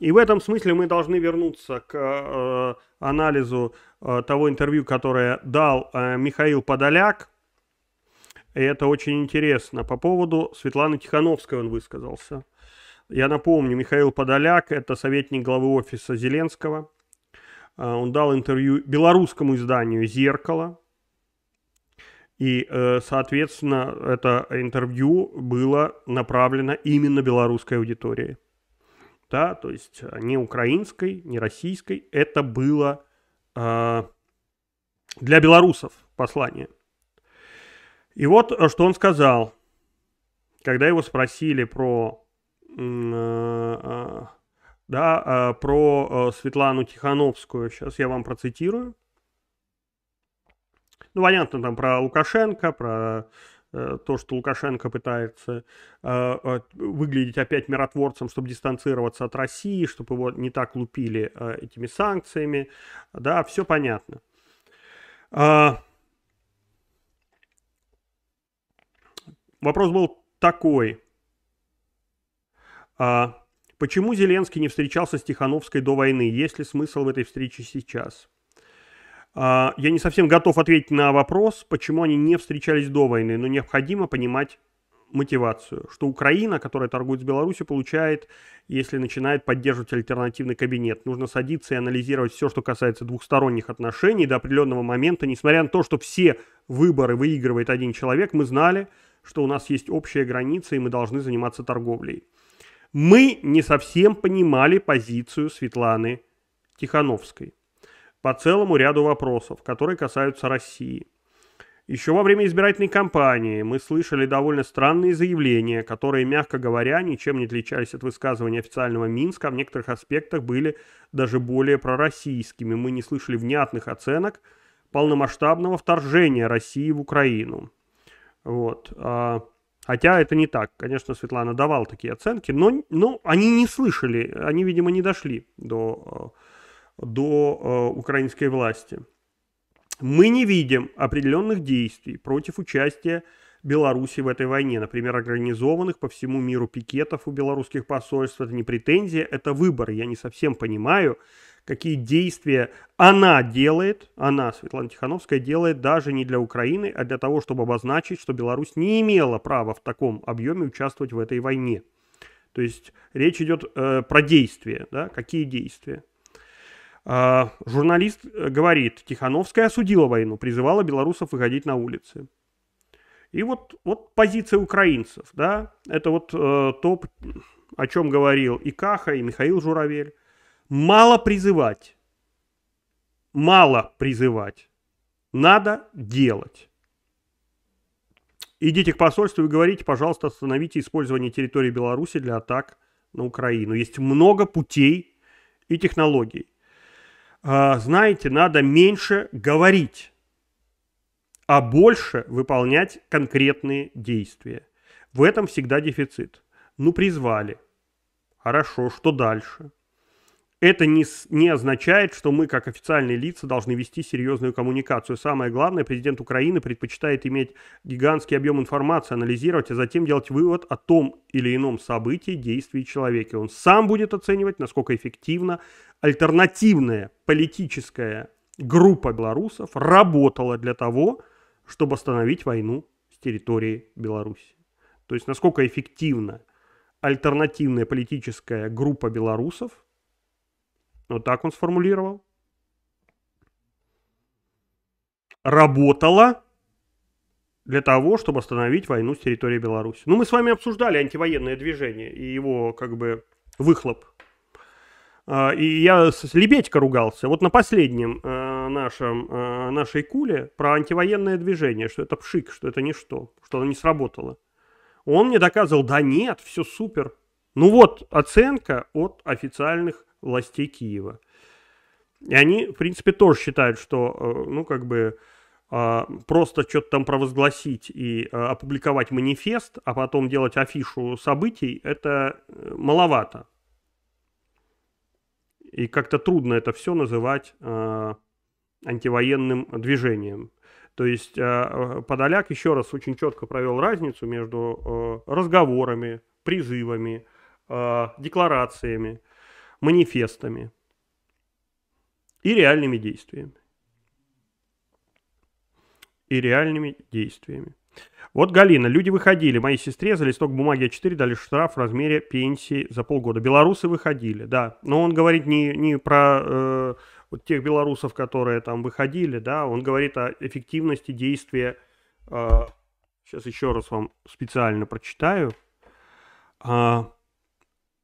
И в этом смысле мы должны вернуться к э, анализу э, того интервью, которое дал э, Михаил Подоляк. И это очень интересно. По поводу Светланы Тихановской он высказался. Я напомню, Михаил Подоляк – это советник главы офиса Зеленского. Э, он дал интервью белорусскому изданию «Зеркало». И, э, соответственно, это интервью было направлено именно белорусской аудитории – да, то есть а, не украинской, не российской, это было э, для белорусов послание. И вот а, что он сказал, когда его спросили про, э, да, э, про Светлану Тихановскую, сейчас я вам процитирую. Ну, понятно, там про Лукашенко, про Э, то, что Лукашенко пытается э, выглядеть опять миротворцем, чтобы дистанцироваться от России, чтобы его не так лупили э, этими санкциями. Да, все понятно. А, вопрос был такой. А, почему Зеленский не встречался с Тихановской до войны? Есть ли смысл в этой встрече сейчас? А, я не совсем готов ответить на вопрос, почему они не встречались до войны, но необходимо понимать мотивацию, что Украина, которая торгует с Беларусью, получает, если начинает поддерживать альтернативный кабинет. Нужно садиться и анализировать все, что касается двухсторонних отношений до определенного момента. Несмотря на то, что все выборы выигрывает один человек, мы знали, что у нас есть общая граница, и мы должны заниматься торговлей. Мы не совсем понимали позицию Светланы Тихановской по целому ряду вопросов, которые касаются России. Еще во время избирательной кампании мы слышали довольно странные заявления, которые, мягко говоря, ничем не отличались от высказываний официального Минска, а в некоторых аспектах были даже более пророссийскими. Мы не слышали внятных оценок полномасштабного вторжения России в Украину. Вот. А, хотя это не так. Конечно, Светлана давала такие оценки, но, но они не слышали, они, видимо, не дошли до а, до э, украинской власти. Мы не видим определенных действий против участия Беларуси в этой войне, например, организованных по всему миру пикетов у белорусских посольств. Это не претензия, это выбор. Я не совсем понимаю, какие действия она делает, она, Светлана Тихановская, делает даже не для Украины, а для того, чтобы обозначить, что Беларусь не имела права в таком объеме участвовать в этой войне. То есть речь идет э, про действия, да, какие действия. А, журналист э, говорит, Тихановская осудила войну, призывала белорусов выходить на улицы. И вот, вот позиция украинцев, да, это вот э, то, о чем говорил и Каха, и Михаил Журавель. Мало призывать. Мало призывать. Надо делать. Идите к посольству и говорите, пожалуйста, остановите использование территории Беларуси для атак на Украину. Есть много путей и технологий. А, знаете, надо меньше говорить, а больше выполнять конкретные действия. В этом всегда дефицит. Ну, призвали. Хорошо, что дальше? это не, не означает, что мы, как официальные лица, должны вести серьезную коммуникацию. Самое главное, президент Украины предпочитает иметь гигантский объем информации, анализировать, а затем делать вывод о том или ином событии, действии человека. Он сам будет оценивать, насколько эффективно альтернативная политическая группа белорусов работала для того, чтобы остановить войну с территории Беларуси. То есть насколько эффективна альтернативная политическая группа белорусов – вот так он сформулировал. Работала для того, чтобы остановить войну с территории Беларуси. Ну, мы с вами обсуждали антивоенное движение и его, как бы, выхлоп. А, и я с Лебедько ругался. Вот на последнем э, нашем, э, нашей куле про антивоенное движение, что это пшик, что это ничто, что оно не сработало. Он мне доказывал, да нет, все супер. Ну вот оценка от официальных властей Киева. И они, в принципе, тоже считают, что, э, ну, как бы, а, просто что-то там провозгласить и э, опубликовать манифест, а потом делать афишу событий, это э, маловато. И как-то трудно это все называть а, антивоенным движением. То есть а, Подоляк еще раз очень четко провел разницу между разговорами, призывами, декларациями манифестами и реальными действиями. И реальными действиями. Вот Галина. Люди выходили. Моей сестре за листок бумаги А4 дали штраф в размере пенсии за полгода. Белорусы выходили, да. Но он говорит не, не про э, вот тех белорусов, которые там выходили, да. Он говорит о эффективности действия. Э, сейчас еще раз вам специально прочитаю. Э,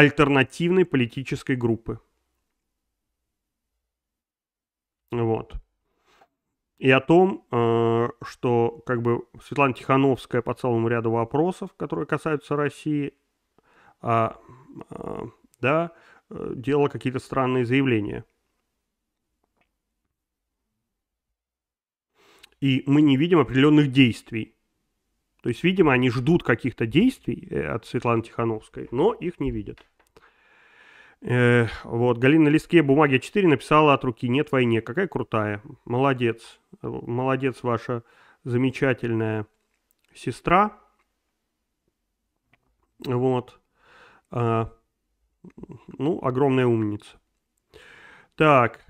альтернативной политической группы. Вот. И о том, э, что как бы Светлана Тихановская по целому ряду вопросов, которые касаются России, а, а, да, э, делала какие-то странные заявления. И мы не видим определенных действий то есть, видимо, они ждут каких-то действий э, от Светланы Тихановской, но их не видят. Э, вот, Галина на листке бумаги 4 написала от руки «Нет войне». Какая крутая. Молодец. Молодец ваша замечательная сестра. Вот. Э, ну, огромная умница. Так,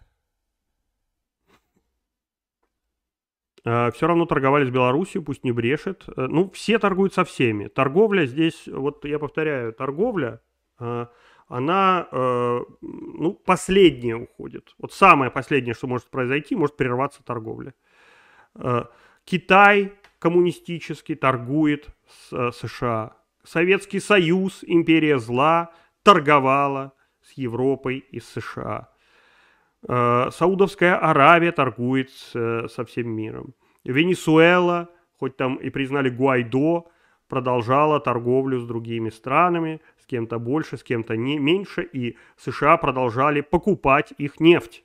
Э, все равно торговали с Белоруссией, пусть не брешет. Э, ну, все торгуют со всеми. Торговля здесь, вот я повторяю, торговля, э, она, ну, последняя уходит. Вот самое последнее, что может произойти, может прерваться торговля. Китай коммунистический торгует с США. Советский Союз, империя зла, торговала с Европой и США. Э, Саудовская Аравия торгует э, со всем миром. Венесуэла, хоть там и признали Гуайдо, продолжала торговлю с другими странами, с кем-то больше, с кем-то не, меньше, и США продолжали покупать их нефть.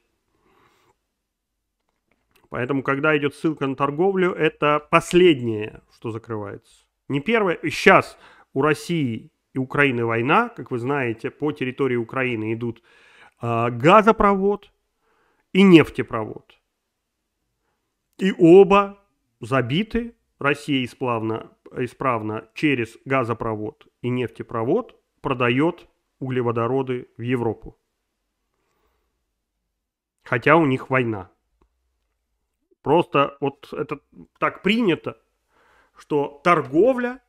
Поэтому, когда идет ссылка на торговлю, это последнее, что закрывается. Не первое. Сейчас у России и Украины война, как вы знаете, по территории Украины идут э, газопровод, и нефтепровод. И оба забиты Россия исправно, исправно через газопровод и нефтепровод продает углеводороды в Европу. Хотя у них война. Просто вот это так принято, что торговля,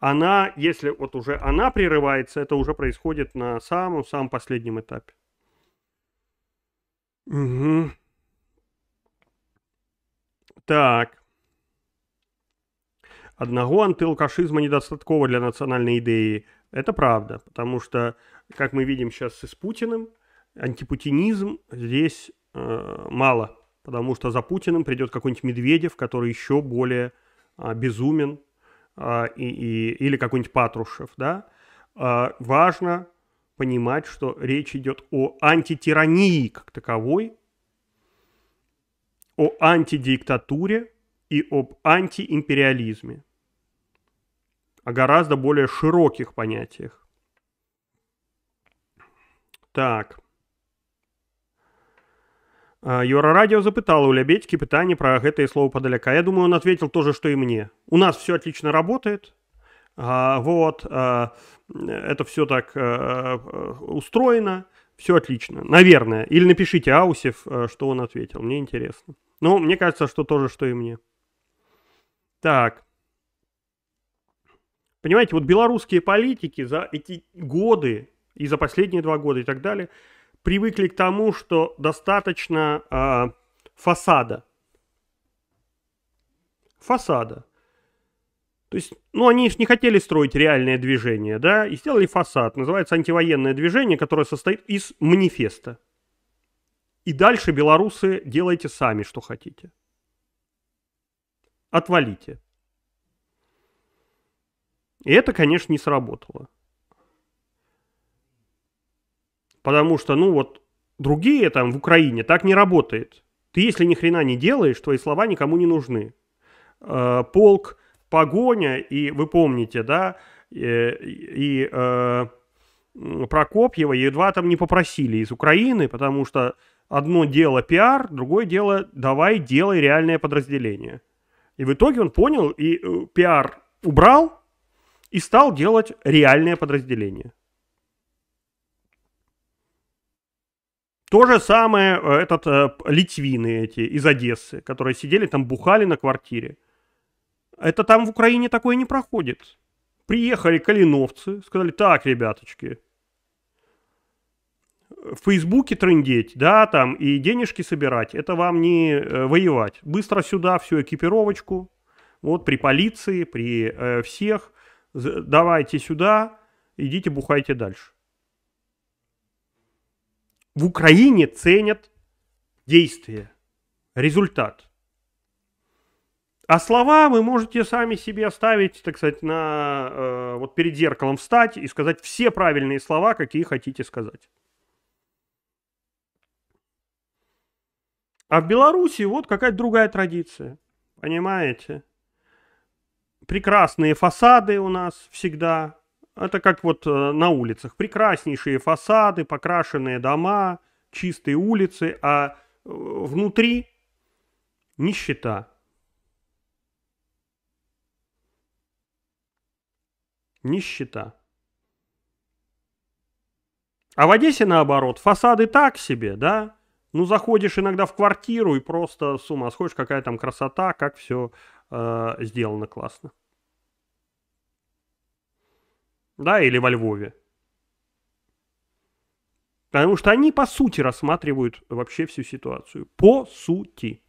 она, если вот уже она прерывается, это уже происходит на самом-самом последнем этапе. Угу. Так. Одного антылкашизма недостаткова для национальной идеи. Это правда, потому что, как мы видим сейчас и с Путиным, антипутинизм здесь э, мало, потому что за Путиным придет какой-нибудь Медведев, который еще более э, безумен, э, и, и, или какой-нибудь Патрушев, да. Э, важно понимать, что речь идет о антитирании как таковой, о антидиктатуре и об антиимпериализме, о гораздо более широких понятиях. Так. Юра Радио запытала у Лябедьки питание про это и слово подаляка. Я думаю, он ответил тоже, что и мне. У нас все отлично работает, а, вот, а, это все так э, э, устроено, все отлично, наверное. Или напишите Аусев, э, что он ответил, мне интересно. Ну, мне кажется, что тоже, что и мне. Так. Понимаете, вот белорусские политики за эти годы и за последние два года и так далее привыкли к тому, что достаточно э, фасада. Фасада. То есть, ну, они же не хотели строить реальное движение, да, и сделали фасад. Называется антивоенное движение, которое состоит из манифеста. И дальше, белорусы, делайте сами, что хотите. Отвалите. И это, конечно, не сработало. Потому что, ну вот, другие там в Украине так не работает. Ты, если ни хрена не делаешь, твои слова никому не нужны. Э, полк погоня, и вы помните, да, и, э, и э, Прокопьева едва там не попросили из Украины, потому что одно дело пиар, другое дело давай делай реальное подразделение. И в итоге он понял и э, пиар убрал и стал делать реальное подразделение. То же самое э, этот э, литвины эти из Одессы, которые сидели там бухали на квартире. Это там в Украине такое не проходит. Приехали калиновцы, сказали, так, ребяточки, в Фейсбуке трындеть, да, там, и денежки собирать, это вам не э, воевать. Быстро сюда всю экипировочку, вот при полиции, при э, всех, давайте сюда, идите бухайте дальше. В Украине ценят действие, результат. А слова вы можете сами себе оставить, так сказать, на, э, вот перед зеркалом встать и сказать все правильные слова, какие хотите сказать. А в Беларуси вот какая-то другая традиция, понимаете? Прекрасные фасады у нас всегда. Это как вот э, на улицах. Прекраснейшие фасады, покрашенные дома, чистые улицы, а э, внутри нищета нищета. А в Одессе наоборот, фасады так себе, да? Ну, заходишь иногда в квартиру и просто с ума сходишь, какая там красота, как все э, сделано классно. Да, или во Львове. Потому что они по сути рассматривают вообще всю ситуацию. По сути.